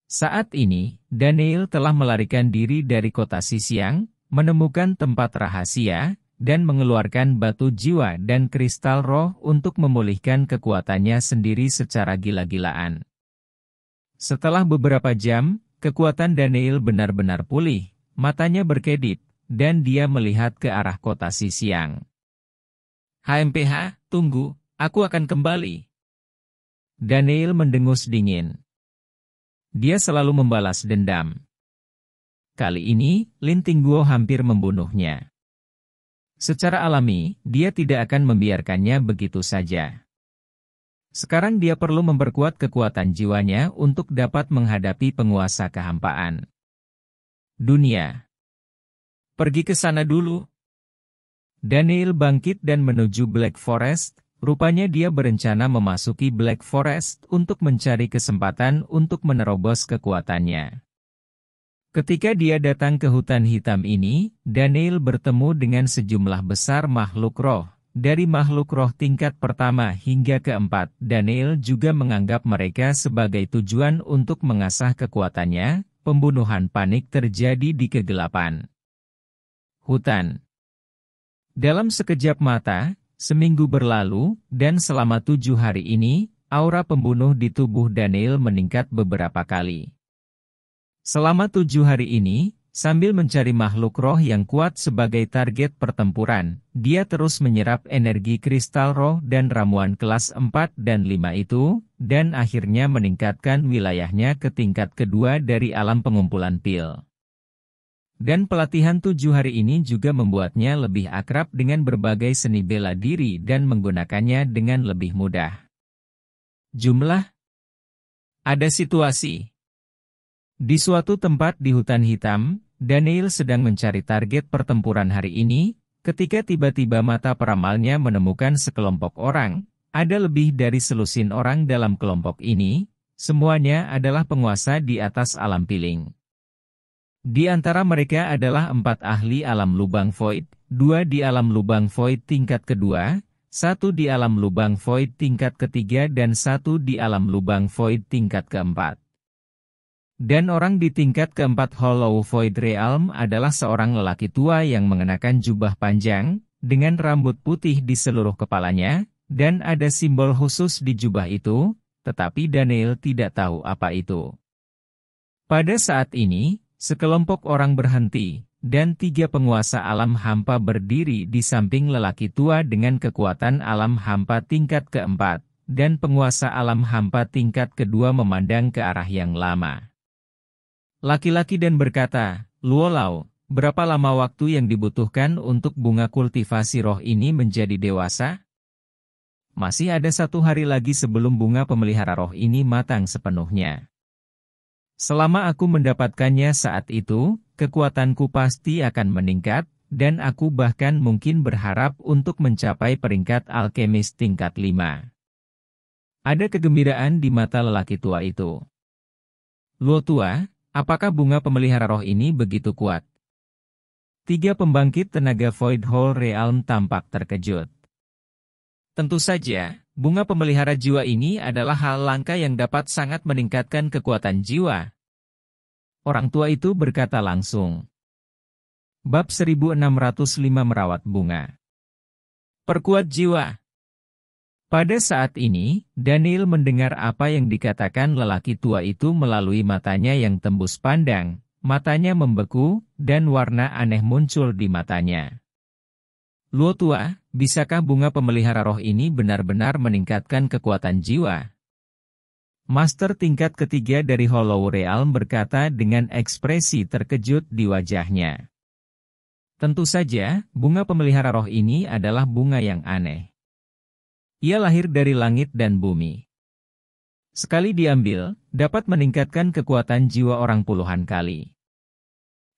Saat ini, Daniel telah melarikan diri dari kota Sisiang, menemukan tempat rahasia, dan mengeluarkan batu jiwa dan kristal roh untuk memulihkan kekuatannya sendiri secara gila-gilaan. Setelah beberapa jam, kekuatan Daniel benar-benar pulih, matanya berkedip, dan dia melihat ke arah kota Sisiang. HMPH, tunggu, aku akan kembali. Daniel mendengus dingin. Dia selalu membalas dendam. Kali ini, Linting Guo hampir membunuhnya. Secara alami, dia tidak akan membiarkannya begitu saja. Sekarang dia perlu memperkuat kekuatan jiwanya untuk dapat menghadapi penguasa kehampaan. Dunia. Pergi ke sana dulu. Daniel bangkit dan menuju Black Forest, rupanya dia berencana memasuki Black Forest untuk mencari kesempatan untuk menerobos kekuatannya. Ketika dia datang ke hutan hitam ini, Daniel bertemu dengan sejumlah besar makhluk roh. Dari makhluk roh tingkat pertama hingga keempat, Daniel juga menganggap mereka sebagai tujuan untuk mengasah kekuatannya, pembunuhan panik terjadi di kegelapan. Hutan Dalam sekejap mata, seminggu berlalu, dan selama tujuh hari ini, aura pembunuh di tubuh Daniel meningkat beberapa kali. Selama tujuh hari ini, sambil mencari makhluk roh yang kuat sebagai target pertempuran, dia terus menyerap energi kristal roh dan ramuan kelas 4 dan 5 itu, dan akhirnya meningkatkan wilayahnya ke tingkat kedua dari alam pengumpulan pil. Dan pelatihan tujuh hari ini juga membuatnya lebih akrab dengan berbagai seni bela diri dan menggunakannya dengan lebih mudah. Jumlah Ada situasi di suatu tempat di hutan hitam, Daniel sedang mencari target pertempuran hari ini, ketika tiba-tiba mata peramalnya menemukan sekelompok orang, ada lebih dari selusin orang dalam kelompok ini, semuanya adalah penguasa di atas alam piling. Di antara mereka adalah empat ahli alam lubang void, dua di alam lubang void tingkat kedua, satu di alam lubang void tingkat ketiga dan satu di alam lubang void tingkat keempat. Dan orang di tingkat keempat Hollow Void Realm adalah seorang lelaki tua yang mengenakan jubah panjang, dengan rambut putih di seluruh kepalanya, dan ada simbol khusus di jubah itu, tetapi Daniel tidak tahu apa itu. Pada saat ini, sekelompok orang berhenti, dan tiga penguasa alam hampa berdiri di samping lelaki tua dengan kekuatan alam hampa tingkat keempat, dan penguasa alam hampa tingkat kedua memandang ke arah yang lama. Laki-laki dan berkata, Luolau, berapa lama waktu yang dibutuhkan untuk bunga kultivasi roh ini menjadi dewasa? Masih ada satu hari lagi sebelum bunga pemelihara roh ini matang sepenuhnya. Selama aku mendapatkannya saat itu, kekuatanku pasti akan meningkat, dan aku bahkan mungkin berharap untuk mencapai peringkat alkemis tingkat 5. Ada kegembiraan di mata lelaki tua itu. Luo tua, Apakah bunga pemelihara roh ini begitu kuat? Tiga pembangkit tenaga Void hole Realm tampak terkejut. Tentu saja, bunga pemelihara jiwa ini adalah hal langka yang dapat sangat meningkatkan kekuatan jiwa. Orang tua itu berkata langsung. Bab 1605 Merawat Bunga Perkuat Jiwa pada saat ini, Daniel mendengar apa yang dikatakan lelaki tua itu melalui matanya yang tembus pandang, matanya membeku, dan warna aneh muncul di matanya. Luo tua, bisakah bunga pemelihara roh ini benar-benar meningkatkan kekuatan jiwa? Master tingkat ketiga dari Hollow Realm berkata dengan ekspresi terkejut di wajahnya. Tentu saja, bunga pemelihara roh ini adalah bunga yang aneh. Ia lahir dari langit dan bumi. Sekali diambil, dapat meningkatkan kekuatan jiwa orang puluhan kali.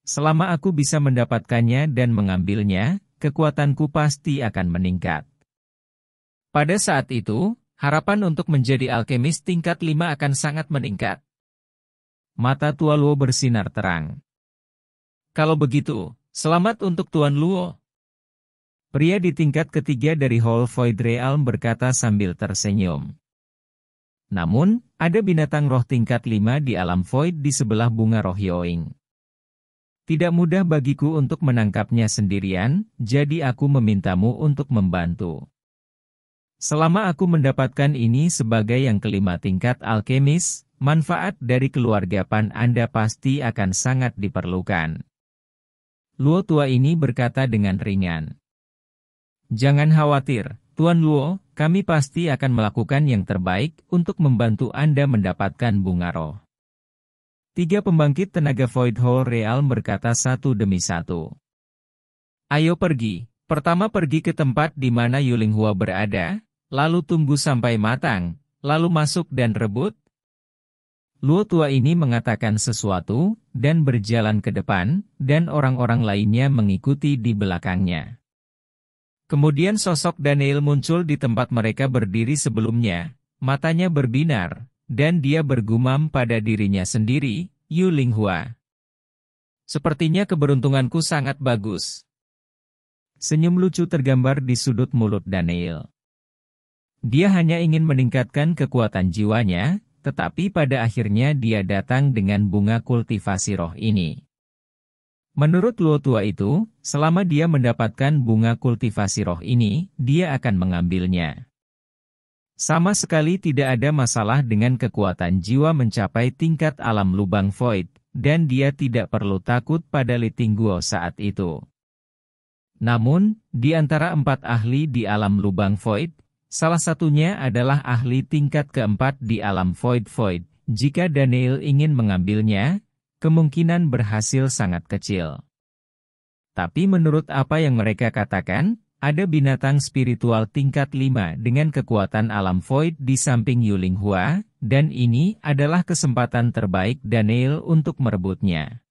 Selama aku bisa mendapatkannya dan mengambilnya, kekuatanku pasti akan meningkat. Pada saat itu, harapan untuk menjadi alkemis tingkat 5 akan sangat meningkat. Mata Tua Luo bersinar terang. Kalau begitu, selamat untuk Tuan Luo. Pria di tingkat ketiga dari Hall Void Realm berkata sambil tersenyum. Namun, ada binatang roh tingkat lima di alam Void di sebelah bunga roh Yoing. Tidak mudah bagiku untuk menangkapnya sendirian, jadi aku memintamu untuk membantu. Selama aku mendapatkan ini sebagai yang kelima tingkat alkemis, manfaat dari keluarga Pan Anda pasti akan sangat diperlukan. Luo tua ini berkata dengan ringan. Jangan khawatir, Tuan Luo, kami pasti akan melakukan yang terbaik untuk membantu Anda mendapatkan bunga roh. Tiga pembangkit tenaga Void Hall Real berkata satu demi satu. Ayo pergi. Pertama pergi ke tempat di mana Yuling Hua berada, lalu tunggu sampai matang, lalu masuk dan rebut. Luo tua ini mengatakan sesuatu, dan berjalan ke depan, dan orang-orang lainnya mengikuti di belakangnya. Kemudian sosok Daniel muncul di tempat mereka berdiri sebelumnya, matanya berbinar, dan dia bergumam pada dirinya sendiri, Yu Linghua. Sepertinya keberuntunganku sangat bagus. Senyum lucu tergambar di sudut mulut Daniel. Dia hanya ingin meningkatkan kekuatan jiwanya, tetapi pada akhirnya dia datang dengan bunga kultivasi roh ini. Menurut Luo Tua itu, selama dia mendapatkan bunga kultivasi roh ini, dia akan mengambilnya. Sama sekali tidak ada masalah dengan kekuatan jiwa mencapai tingkat alam lubang void, dan dia tidak perlu takut pada Litingguo saat itu. Namun, di antara empat ahli di alam lubang void, salah satunya adalah ahli tingkat keempat di alam void void. Jika Daniel ingin mengambilnya, kemungkinan berhasil sangat kecil. Tapi menurut apa yang mereka katakan, ada binatang spiritual tingkat 5 dengan kekuatan alam void di samping Yuling Hua, dan ini adalah kesempatan terbaik Daniel untuk merebutnya.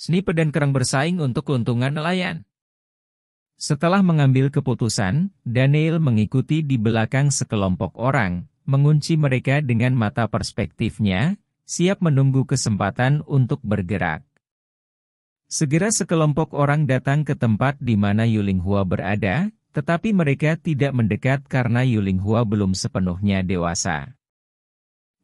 Snipe dan kerang bersaing untuk keuntungan nelayan. Setelah mengambil keputusan, Daniel mengikuti di belakang sekelompok orang, mengunci mereka dengan mata perspektifnya, siap menunggu kesempatan untuk bergerak. Segera sekelompok orang datang ke tempat di mana Yuling Hua berada, tetapi mereka tidak mendekat karena Yuling Hua belum sepenuhnya dewasa.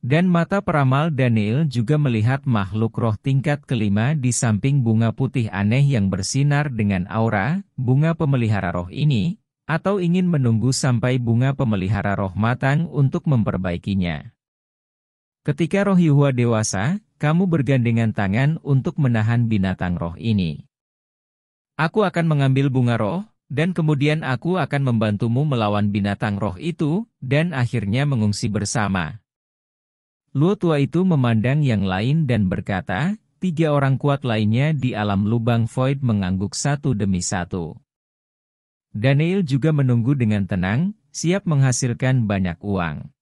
Dan mata peramal Daniel juga melihat makhluk roh tingkat kelima di samping bunga putih aneh yang bersinar dengan aura, bunga pemelihara roh ini, atau ingin menunggu sampai bunga pemelihara roh matang untuk memperbaikinya. Ketika roh Yuhua dewasa, kamu bergandengan tangan untuk menahan binatang roh ini. Aku akan mengambil bunga roh, dan kemudian aku akan membantumu melawan binatang roh itu, dan akhirnya mengungsi bersama. Luo tua itu memandang yang lain dan berkata, tiga orang kuat lainnya di alam lubang void mengangguk satu demi satu. Daniel juga menunggu dengan tenang, siap menghasilkan banyak uang.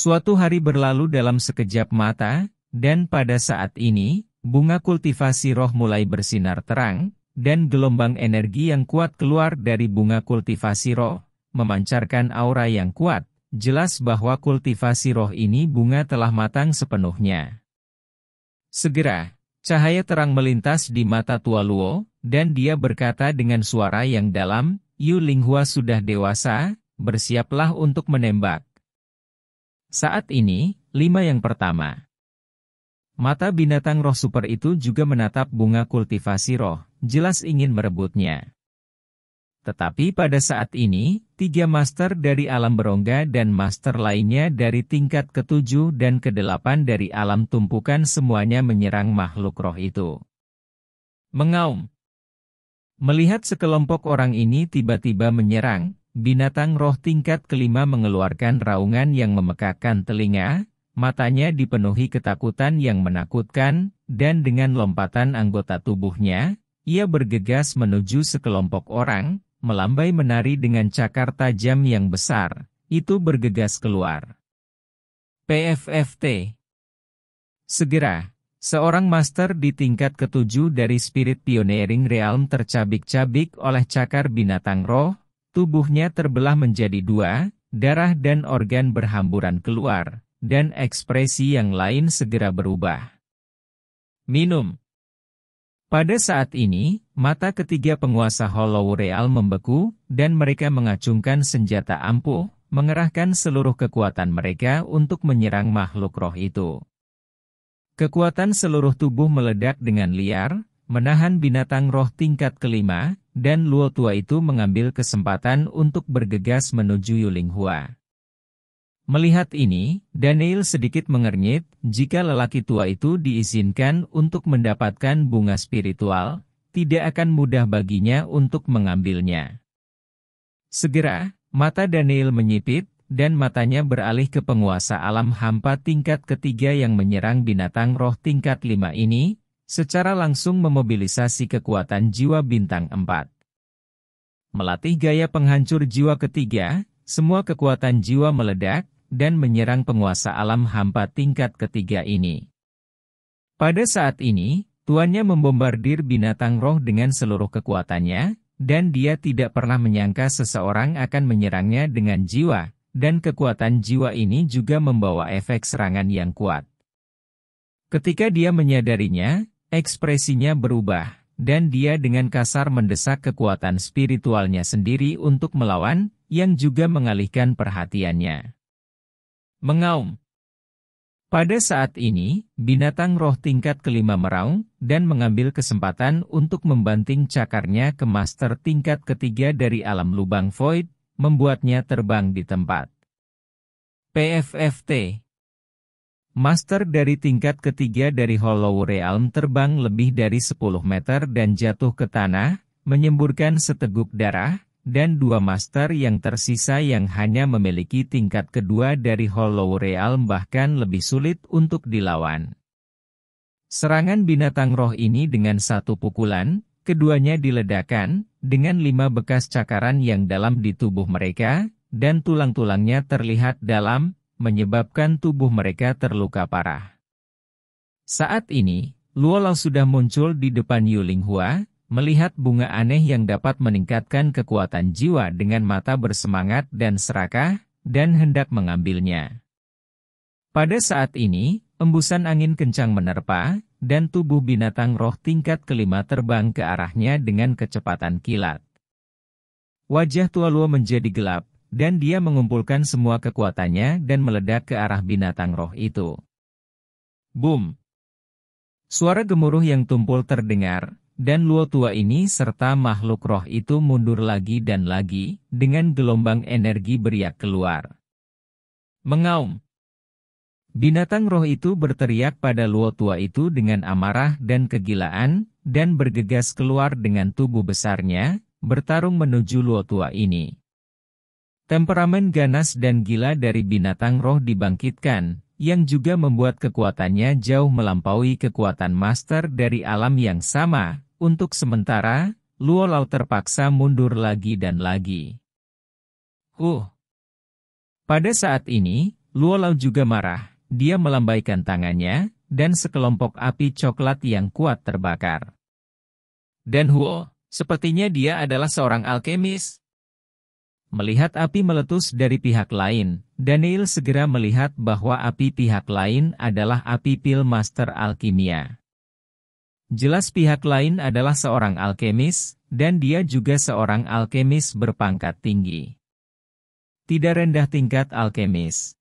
Suatu hari berlalu dalam sekejap mata, dan pada saat ini, bunga kultivasi roh mulai bersinar terang, dan gelombang energi yang kuat keluar dari bunga kultivasi roh, memancarkan aura yang kuat, jelas bahwa kultivasi roh ini bunga telah matang sepenuhnya. Segera, cahaya terang melintas di mata Tua Luo, dan dia berkata dengan suara yang dalam, Yu Linghua sudah dewasa, bersiaplah untuk menembak. Saat ini, lima yang pertama. Mata binatang roh super itu juga menatap bunga kultivasi roh, jelas ingin merebutnya. Tetapi pada saat ini, tiga master dari alam berongga dan master lainnya dari tingkat ketujuh dan kedelapan dari alam tumpukan semuanya menyerang makhluk roh itu. Mengaum Melihat sekelompok orang ini tiba-tiba menyerang, Binatang roh tingkat kelima mengeluarkan raungan yang memekakan telinga, matanya dipenuhi ketakutan yang menakutkan, dan dengan lompatan anggota tubuhnya, ia bergegas menuju sekelompok orang, melambai menari dengan cakar tajam yang besar, itu bergegas keluar. PFFT Segera, seorang master di tingkat ketujuh dari Spirit Pioneering Realm tercabik-cabik oleh cakar binatang roh, Tubuhnya terbelah menjadi dua, darah dan organ berhamburan keluar, dan ekspresi yang lain segera berubah. Minum. Pada saat ini, mata ketiga penguasa Hollow Real membeku, dan mereka mengacungkan senjata ampuh, mengerahkan seluruh kekuatan mereka untuk menyerang makhluk roh itu. Kekuatan seluruh tubuh meledak dengan liar, menahan binatang roh tingkat kelima, dan Luo Tua itu mengambil kesempatan untuk bergegas menuju Yulinghua. Melihat ini, Daniel sedikit mengernyit jika lelaki tua itu diizinkan untuk mendapatkan bunga spiritual, tidak akan mudah baginya untuk mengambilnya. Segera, mata Daniel menyipit, dan matanya beralih ke penguasa alam hampa tingkat ketiga yang menyerang binatang roh tingkat lima ini, secara langsung memobilisasi kekuatan jiwa bintang 4. Melatih gaya penghancur jiwa ketiga, semua kekuatan jiwa meledak, dan menyerang penguasa alam hampa tingkat ketiga ini. Pada saat ini, tuannya membombardir binatang roh dengan seluruh kekuatannya, dan dia tidak pernah menyangka seseorang akan menyerangnya dengan jiwa, dan kekuatan jiwa ini juga membawa efek serangan yang kuat. Ketika dia menyadarinya, Ekspresinya berubah, dan dia dengan kasar mendesak kekuatan spiritualnya sendiri untuk melawan, yang juga mengalihkan perhatiannya. Mengaum Pada saat ini, binatang roh tingkat kelima meraung, dan mengambil kesempatan untuk membanting cakarnya ke master tingkat ketiga dari alam lubang void, membuatnya terbang di tempat. PFFT Master dari tingkat ketiga dari Hollow Realm terbang lebih dari 10 meter dan jatuh ke tanah, menyemburkan seteguk darah, dan dua master yang tersisa yang hanya memiliki tingkat kedua dari Hollow Realm bahkan lebih sulit untuk dilawan. Serangan binatang roh ini dengan satu pukulan, keduanya diledakan, dengan lima bekas cakaran yang dalam di tubuh mereka, dan tulang-tulangnya terlihat dalam, menyebabkan tubuh mereka terluka parah. Saat ini, Lao sudah muncul di depan Yu Linghua, melihat bunga aneh yang dapat meningkatkan kekuatan jiwa dengan mata bersemangat dan serakah, dan hendak mengambilnya. Pada saat ini, embusan angin kencang menerpa, dan tubuh binatang roh tingkat kelima terbang ke arahnya dengan kecepatan kilat. Wajah Tua Luo menjadi gelap, dan dia mengumpulkan semua kekuatannya dan meledak ke arah binatang roh itu. Boom! Suara gemuruh yang tumpul terdengar, dan Luo tua ini serta makhluk roh itu mundur lagi dan lagi, dengan gelombang energi beriak keluar. Mengaum! Binatang roh itu berteriak pada Luo tua itu dengan amarah dan kegilaan, dan bergegas keluar dengan tubuh besarnya, bertarung menuju Luo tua ini. Temperamen ganas dan gila dari binatang roh dibangkitkan, yang juga membuat kekuatannya jauh melampaui kekuatan master dari alam yang sama. Untuk sementara, Luo Lau terpaksa mundur lagi dan lagi. Uh. Pada saat ini, Luo Lau juga marah. Dia melambaikan tangannya, dan sekelompok api coklat yang kuat terbakar. Dan Huo, sepertinya dia adalah seorang alkemis. Melihat api meletus dari pihak lain, Daniel segera melihat bahwa api pihak lain adalah api pil master alkimia. Jelas pihak lain adalah seorang alkemis, dan dia juga seorang alkemis berpangkat tinggi. Tidak rendah tingkat alkemis.